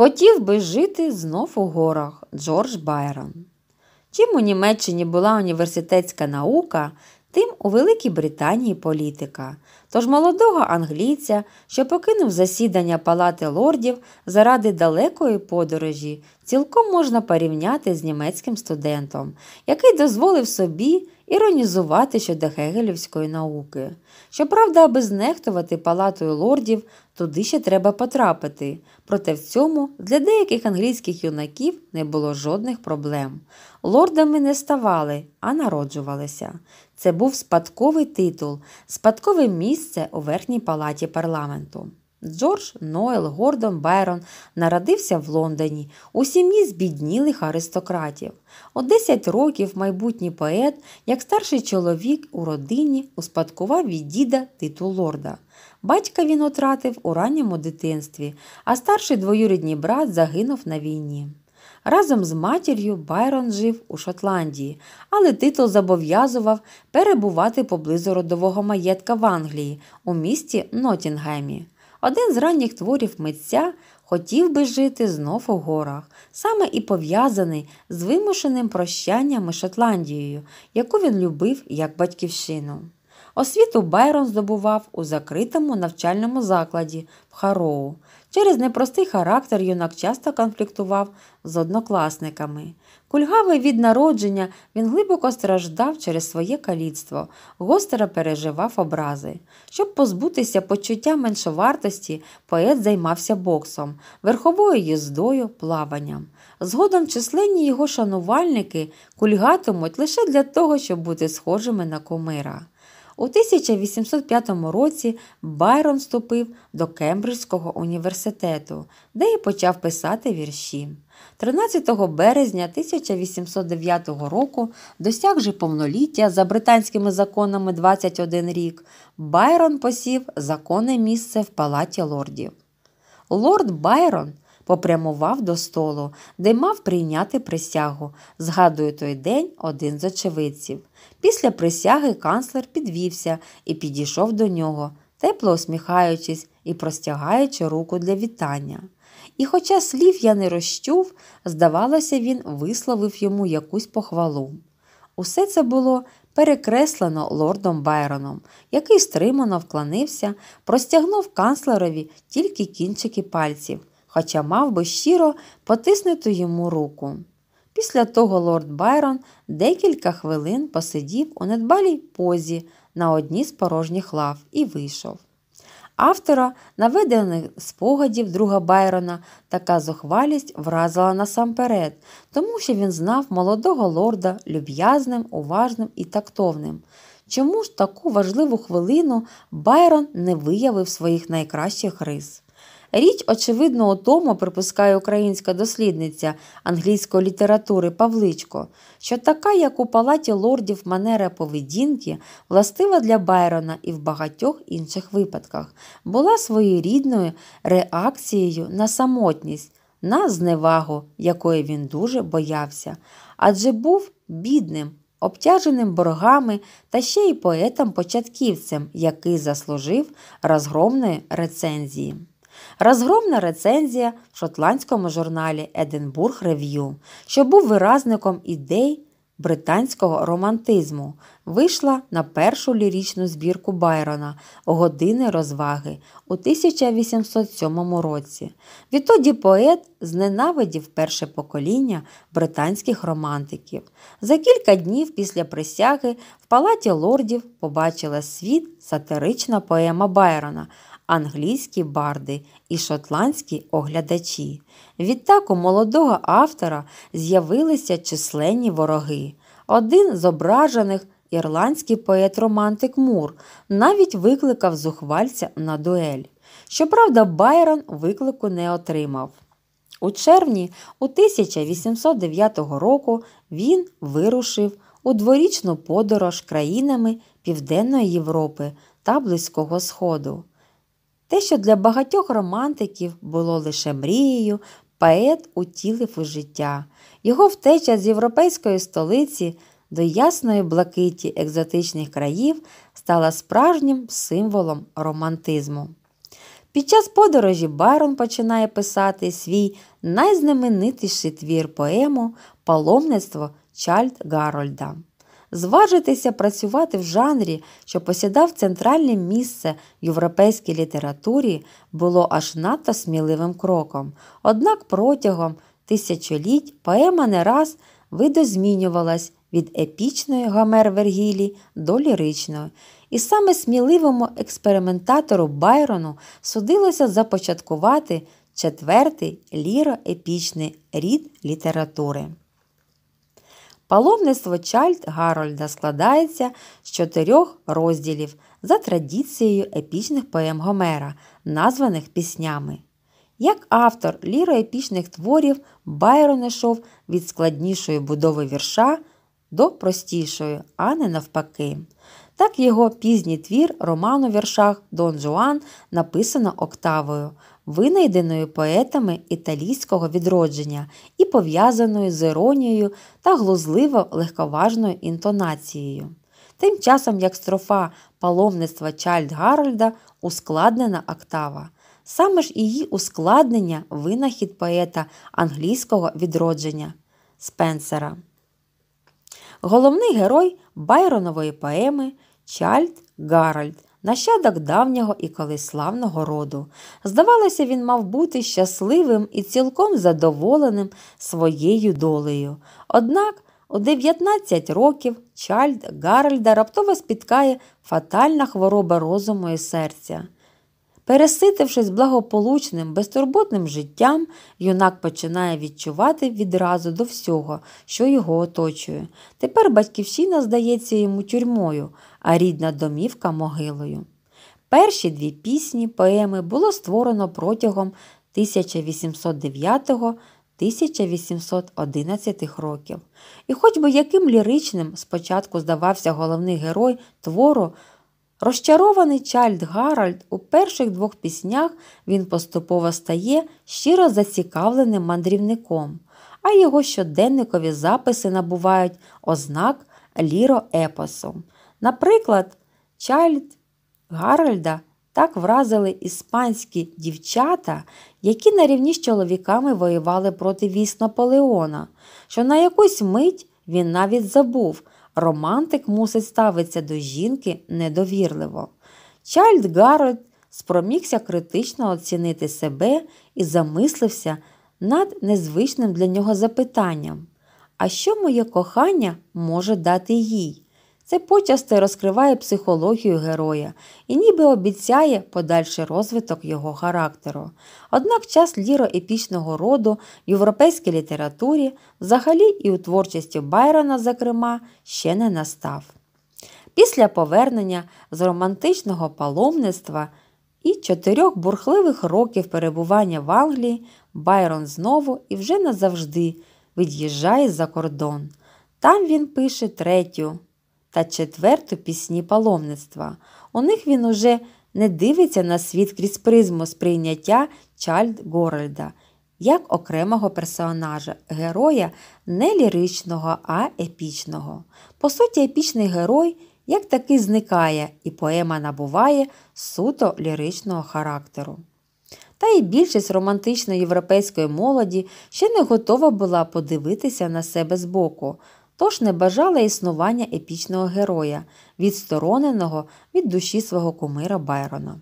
Хотів би жити знов у горах Джордж Байрон. Чим у Німеччині була університетська наука, тим у Великій Британії політика. Тож молодого англійця, що покинув засідання Палати лордів заради далекої подорожі, цілком можна порівняти з німецьким студентом, який дозволив собі. Іронізувати щодо гегелівської науки. Щоправда, аби знехтувати палатою лордів, туди ще треба потрапити, проте в цьому для деяких англійських юнаків не було жодних проблем. Лордами не ставали, а народжувалися. Це був спадковий титул, спадкове місце у верхній палаті парламенту. Джордж Ноел Гордон Байрон народився в Лондоні у сім'ї збіднілих аристократів. О 10 років майбутній поет, як старший чоловік у родині, успадкував від діда титул лорда. Батька він отратив у ранньому дитинстві, а старший двоюрідний брат загинув на війні. Разом з матір'ю Байрон жив у Шотландії, але титул зобов'язував перебувати поблизу родового маєтка в Англії у місті Нотінгемі. Один з ранніх творів митця хотів би жити знов у горах, саме і пов'язаний з вимушеним прощанням і Шотландією, яку він любив як батьківщину. Освіту Байрон здобував у закритому навчальному закладі в Хароу. Через непростий характер юнак часто конфліктував з однокласниками. Кульгавий від народження він глибоко страждав через своє каліцтво, гостро переживав образи. Щоб позбутися почуття меншовартості, поет займався боксом, верховою їздою, плаванням. Згодом численні його шанувальники кульгатимуть лише для того, щоб бути схожими на кумира. У 1805 році Байрон вступив до Кембриджського університету, де й почав писати вірші. 13 березня 1809 року досяг же повноліття за британськими законами 21 рік, Байрон посів законне місце в палаті лордів. Лорд Байрон попрямував до столу, де мав прийняти присягу, згадує той день один з очевидців. Після присяги канцлер підвівся і підійшов до нього, тепло усміхаючись і простягаючи руку для вітання і, хоча слів я не розчув, здавалося, він висловив йому якусь похвалу. Усе це було перекреслено лордом Байроном, який стримано вклонився, простягнув канцлерові тільки кінчики пальців, хоча мав би щиро потиснути йому руку. Після того лорд Байрон декілька хвилин посидів у недбалій позі на одній з порожніх лав і вийшов. Автора наведених спогадів друга Байрона така зухвалість вразила насамперед, тому що він знав молодого лорда люб'язним, уважним і тактовним. Чому ж таку важливу хвилину Байрон не виявив своїх найкращих рис? Річ, очевидно, у тому припускає українська дослідниця англійської літератури Павличко, що така, як у палаті лордів манера поведінки, властива для Байрона і в багатьох інших випадках, була своєрідною реакцією на самотність, на зневагу, якої він дуже боявся, адже був бідним. Обтяженим боргами та ще й поетом-початківцем, який заслужив розгромної рецензії розгромна рецензія в шотландському журналі Единбург Рев'ю, що був виразником ідей британського романтизму, вийшла на першу лірічну збірку Байрона Години розваги у 1807 році. Відтоді поет зненавидів перше покоління британських романтиків. За кілька днів після присяги в Палаті лордів побачила світ сатирична поема Байрона англійські барди і шотландські оглядачі. Відтак у молодого автора з'явилися численні вороги. Один з ображених ірландський поет-романтик Мур навіть викликав зухвальця на дуель. Щоправда, Байрон виклику не отримав. У червні у 1809 року він вирушив у дворічну подорож країнами Південної Європи та Близького Сходу. Те, що для багатьох романтиків було лише мрією, поет утілив у життя. Його втеча з європейської столиці до ясної блакиті екзотичних країв стала справжнім символом романтизму. Під час подорожі Байрон починає писати свій найзнаменитіший твір поему Паломництво Чальд Гарольда зважитися працювати в жанрі, що посідав центральне місце в європейській літературі, було аж надто сміливим кроком. Однак протягом тисячоліть поема не раз видозмінювалась від епічної Гомер Вергілі до ліричної. І саме сміливому експериментатору Байрону судилося започаткувати четвертий ліроепічний рід літератури. Паломництво Чальд Гарольда складається з чотирьох розділів за традицією епічних поем Гомера, названих піснями. Як автор ліроепічних творів Байрон йшов від складнішої будови вірша до простішої, а не навпаки. Так його пізній твір роман у віршах Дон Жуан написано октавою винайденою поетами італійського відродження і пов'язаною з іронією та глузливо легковажною інтонацією. Тим часом як строфа паломництва Чальд Гарольда ускладнена октава. Саме ж її ускладнення винахід поета англійського відродження Спенсера. Головний герой Байронової поеми Чальд Гарольд нащадок давнього і колись славного роду. Здавалося, він мав бути щасливим і цілком задоволеним своєю долею. Однак у 19 років Чальд Гарольда раптово спіткає фатальна хвороба розуму і серця. Переситившись благополучним, безтурботним життям, юнак починає відчувати відразу до всього, що його оточує. Тепер батьківщина здається йому тюрмою, а рідна домівка могилою. Перші дві пісні поеми було створено протягом 1809 1811 років. І хоч би яким ліричним спочатку здавався головний герой твору, Розчарований Чальд Гаральд у перших двох піснях він поступово стає щиро зацікавленим мандрівником, а його щоденникові записи набувають ознак ліроепосу. Наприклад, Чальд Гаральда так вразили іспанські дівчата, які на рівні з чоловіками воювали проти військ Наполеона, що на якусь мить він навіть забув романтик мусить ставитися до жінки недовірливо. Чайльд Гарольд спромігся критично оцінити себе і замислився над незвичним для нього запитанням: а що моє кохання може дати їй? Це почасти розкриває психологію героя і ніби обіцяє подальший розвиток його характеру. Однак час ліро епічного роду в європейській літературі, взагалі і у творчості Байрона, зокрема, ще не настав. Після повернення з романтичного паломництва і чотирьох бурхливих років перебування в Англії Байрон знову і вже назавжди від'їжджає за кордон. Там він пише третю та четверту пісні паломництва. У них він уже не дивиться на світ крізь призму сприйняття Чальд Горольда як окремого персонажа, героя не ліричного, а епічного. По суті, епічний герой як такий зникає, і поема набуває суто ліричного характеру. Та й більшість романтичної європейської молоді ще не готова була подивитися на себе збоку, тож не бажала існування епічного героя, відстороненого від душі свого кумира Байрона.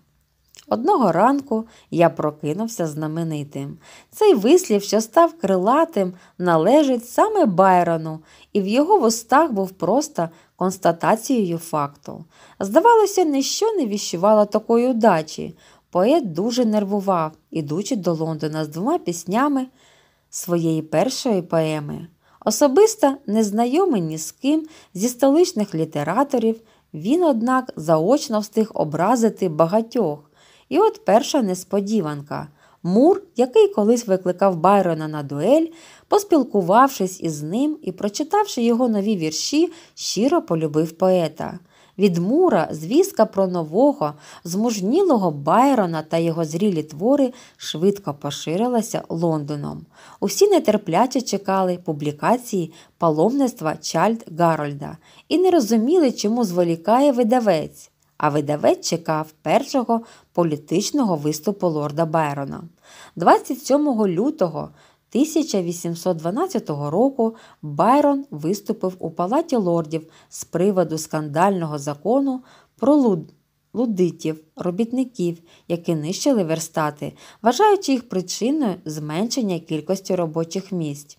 Одного ранку я прокинувся знаменитим. Цей вислів, що став крилатим, належить саме Байрону, і в його вустах був просто констатацією факту. Здавалося, ніщо не віщувало такої удачі. Поет дуже нервував, ідучи до Лондона з двома піснями своєї першої поеми. Особисто незнайомий ні з ким зі столичних літераторів, він, однак, заочно встиг образити багатьох. І от перша несподіванка. Мур, який колись викликав Байрона на дуель, поспілкувавшись із ним і прочитавши його нові вірші, щиро полюбив поета від мура звістка про нового, змужнілого Байрона та його зрілі твори швидко поширилася Лондоном. Усі нетерпляче чекали публікації паломництва Чальд Гарольда і не розуміли, чому зволікає видавець. А видавець чекав першого політичного виступу лорда Байрона. 27 лютого 1812 року Байрон виступив у Палаті лордів з приводу скандального закону про луд... лудитів, робітників, які нищили верстати, вважаючи їх причиною зменшення кількості робочих місць.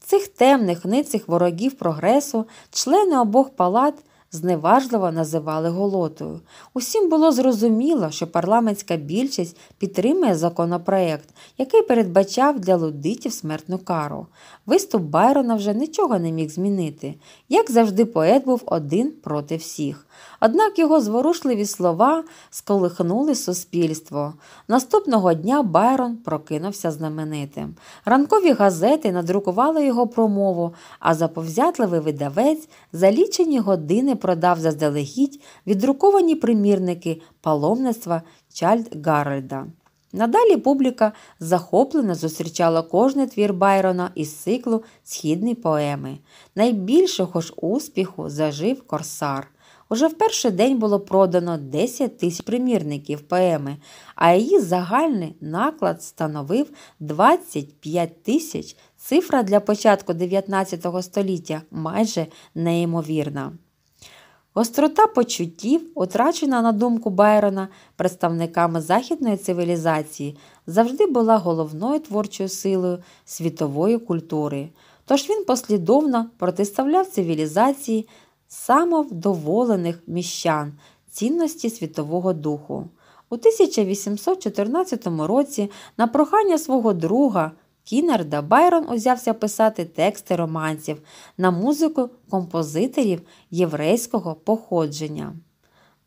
Цих темних ницих ворогів прогресу члени обох палат зневажливо називали голотою. Усім було зрозуміло, що парламентська більшість підтримує законопроект, який передбачав для лудитів смертну кару. Виступ Байрона вже нічого не міг змінити. Як завжди, поет був один проти всіх. Однак його зворушливі слова сколихнули суспільство. Наступного дня Байрон прокинувся знаменитим. Ранкові газети надрукували його промову, а заповзятливий видавець за лічені години продав заздалегідь відруковані примірники паломництва Чальд Гарольда. Надалі публіка захоплено зустрічала кожний твір Байрона із циклу Східні поеми. Найбільшого ж успіху зажив Корсар. Уже в перший день було продано 10 тисяч примірників поеми, а її загальний наклад становив 25 тисяч. Цифра для початку 19 століття майже неймовірна. Гострота почуттів, утрачена на думку Байрона представниками західної цивілізації, завжди була головною творчою силою світової культури. Тож він послідовно протиставляв цивілізації самовдоволених міщан цінності світового духу. У 1814 році на прохання свого друга Кінарда Байрон узявся писати тексти романців на музику композиторів єврейського походження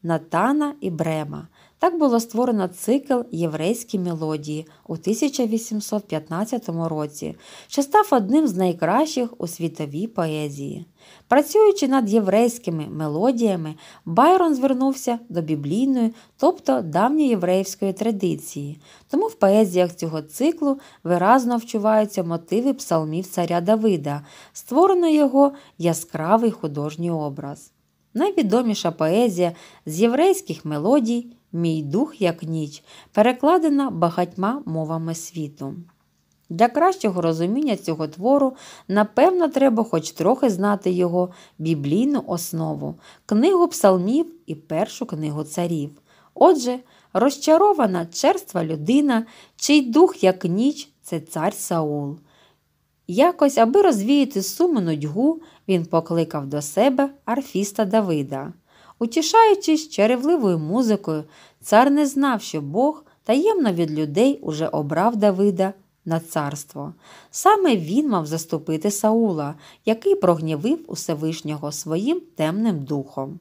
Натана і Брема. Так було створено цикл єврейські мелодії у 1815 році, що став одним з найкращих у світовій поезії. Працюючи над єврейськими мелодіями, Байрон звернувся до біблійної, тобто давньоєврейської традиції, тому в поезіях цього циклу виразно вчуваються мотиви псалмів царя Давида, створено його яскравий художній образ. Найвідоміша поезія з єврейських мелодій Мій дух, як ніч, перекладена багатьма мовами світу. Для кращого розуміння цього твору, напевно, треба хоч трохи знати його біблійну основу, книгу псалмів і першу книгу царів. Отже, розчарована черства людина, чий дух, як ніч, це цар Саул. Якось, аби розвіяти суму нудьгу, він покликав до себе арфіста Давида. Утішаючись чарівливою музикою, цар не знав, що Бог таємно від людей уже обрав Давида на царство. Саме він мав заступити Саула, який прогнівив Усевишнього своїм темним духом.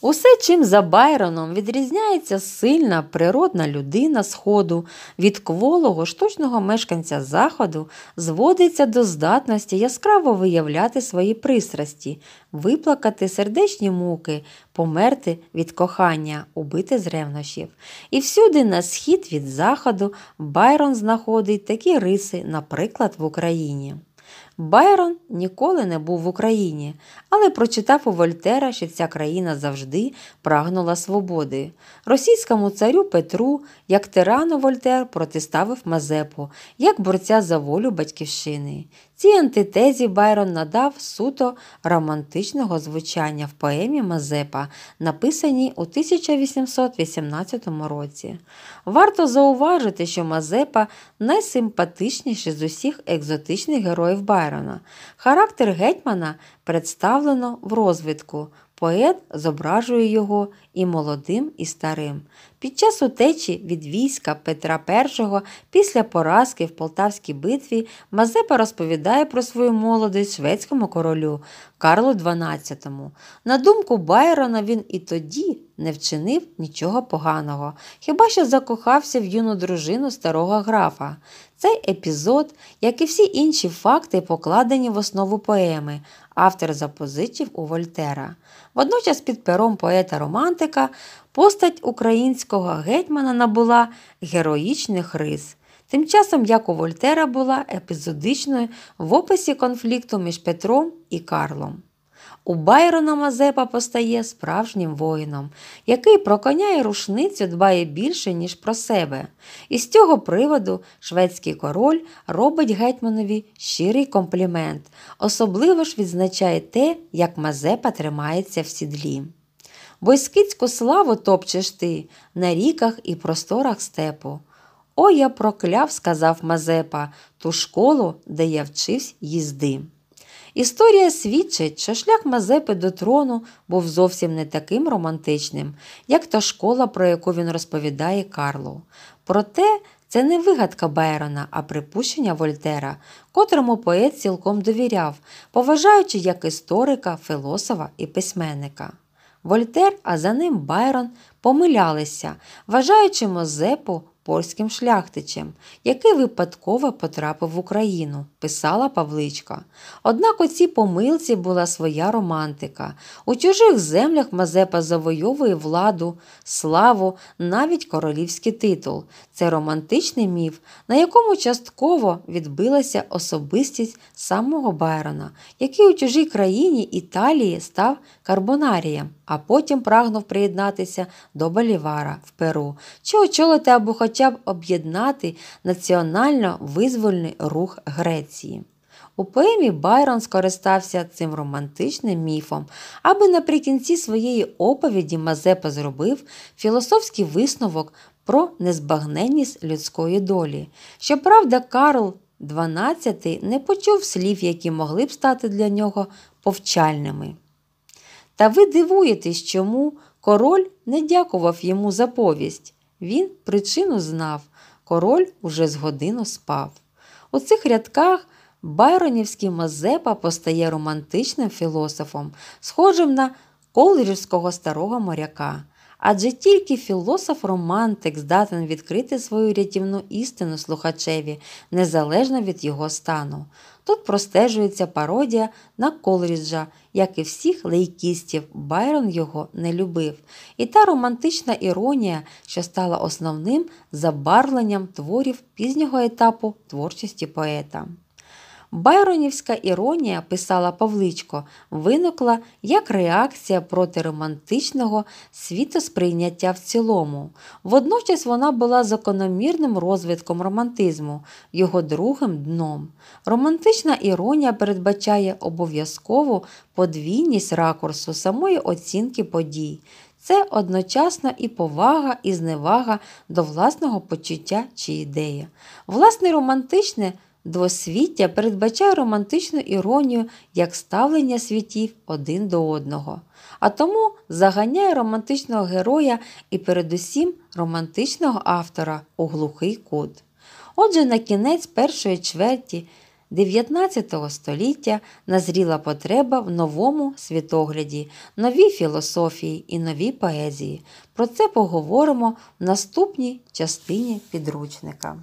Усе, чим за Байроном відрізняється сильна природна людина Сходу від кволого штучного мешканця Заходу, зводиться до здатності яскраво виявляти свої пристрасті, виплакати сердечні муки, померти від кохання, убити з ревнощів. І всюди на схід від заходу Байрон знаходить такі риси, наприклад, в Україні. Байрон ніколи не був в Україні, але прочитав у Вольтера, що ця країна завжди прагнула свободи. Російському царю Петру, як тирану Вольтер, протиставив Мазепу, як борця за волю батьківщини. Цій антитезі Байрон надав суто романтичного звучання в поемі Мазепа, написаній у 1818 році. Варто зауважити, що Мазепа найсимпатичніший з усіх екзотичних героїв Байрона. Байрона. Характер гетьмана представлено в розвитку. Поет зображує його і молодим, і старим. Під час утечі від війська Петра І після поразки в Полтавській битві Мазепа розповідає про свою молодість шведському королю Карлу XII. На думку Байрона, він і тоді не вчинив нічого поганого, хіба що закохався в юну дружину старого графа. Цей епізод, як і всі інші факти, покладені в основу поеми, автор запозичив у Вольтера. Водночас під пером поета-романтика постать українського гетьмана набула героїчних рис. Тим часом, як у Вольтера була епізодичною в описі конфлікту між Петром і Карлом у Байрона Мазепа постає справжнім воїном, який про коня і рушницю дбає більше, ніж про себе. І з цього приводу шведський король робить гетьманові щирий комплімент, особливо ж відзначає те, як Мазепа тримається в сідлі. Бо й Бойскицьку славу топчеш ти на ріках і просторах степу. О, я прокляв, сказав Мазепа, ту школу, де я вчився їзди. Історія свідчить, що шлях Мазепи до трону був зовсім не таким романтичним, як та школа, про яку він розповідає Карлу. Проте це не вигадка Байрона, а припущення Вольтера, котрому поет цілком довіряв, поважаючи як історика, філософа і письменника. Вольтер, а за ним Байрон помилялися, вважаючи Мазепу польським шляхтичем, який випадково потрапив в Україну, писала Павличка. Однак у цій помилці була своя романтика. У чужих землях Мазепа завойовує владу, славу, навіть королівський титул. Це романтичний міф, на якому частково відбилася особистість самого Байрона, який у чужій країні Італії став карбонарієм а потім прагнув приєднатися до Болівара в Перу чи очолити або хоча б об'єднати національно визвольний рух Греції. У поемі Байрон скористався цим романтичним міфом, аби наприкінці своєї оповіді Мазепа зробив філософський висновок про незбагненність людської долі. Щоправда, Карл XII не почув слів, які могли б стати для нього повчальними. Та ви дивуєтесь, чому король не дякував йому за повість. Він причину знав, король уже з годину спав. У цих рядках Байронівський Мазепа постає романтичним філософом, схожим на колерівського старого моряка. Адже тільки філософ-романтик здатен відкрити свою рятівну істину слухачеві, незалежно від його стану. Тут простежується пародія на Колріджа, як і всіх лейкістів, Байрон його не любив. І та романтична іронія, що стала основним забарвленням творів пізнього етапу творчості поета. Байронівська іронія, писала Павличко, виникла як реакція проти романтичного світосприйняття в цілому. Водночас вона була закономірним розвитком романтизму, його другим дном. Романтична іронія передбачає обов'язкову подвійність ракурсу самої оцінки подій. Це одночасно і повага, і зневага до власного почуття чи ідеї. Власне, романтичне Двосвіття передбачає романтичну іронію як ставлення світів один до одного, а тому заганяє романтичного героя і передусім романтичного автора у глухий кут. Отже, на кінець першої чверті 19 століття назріла потреба в новому світогляді, новій філософії і новій поезії. Про це поговоримо в наступній частині підручника.